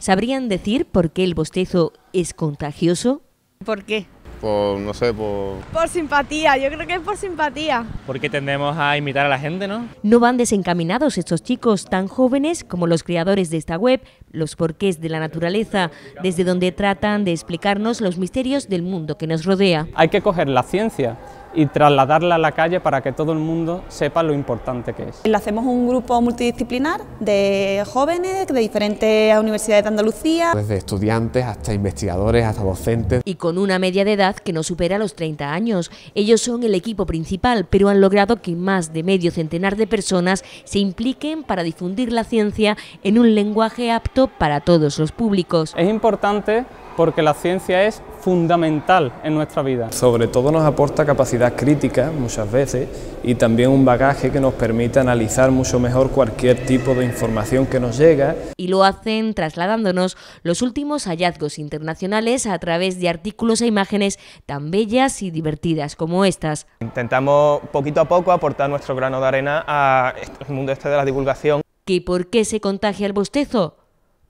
¿Sabrían decir por qué el bostezo es contagioso? ¿Por qué? Por, no sé, por... Por simpatía, yo creo que es por simpatía. Porque tendemos a imitar a la gente, ¿no? No van desencaminados estos chicos tan jóvenes como los creadores de esta web, los porqués de la naturaleza, desde donde tratan de explicarnos los misterios del mundo que nos rodea. Hay que coger la ciencia y trasladarla a la calle para que todo el mundo sepa lo importante que es. hacemos un grupo multidisciplinar de jóvenes de diferentes universidades de Andalucía. Desde estudiantes hasta investigadores, hasta docentes. Y con una media de edad que no supera los 30 años. Ellos son el equipo principal, pero han logrado que más de medio centenar de personas se impliquen para difundir la ciencia en un lenguaje apto para todos los públicos. Es importante porque la ciencia es fundamental en nuestra vida. Sobre todo nos aporta capacidad crítica muchas veces y también un bagaje que nos permite analizar mucho mejor cualquier tipo de información que nos llega. Y lo hacen trasladándonos los últimos hallazgos internacionales a través de artículos e imágenes tan bellas y divertidas como estas. Intentamos poquito a poco aportar nuestro grano de arena ...a al este mundo este de la divulgación. ¿Que por qué se contagia el bostezo?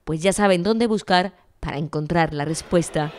Pues ya saben dónde buscar para encontrar la respuesta.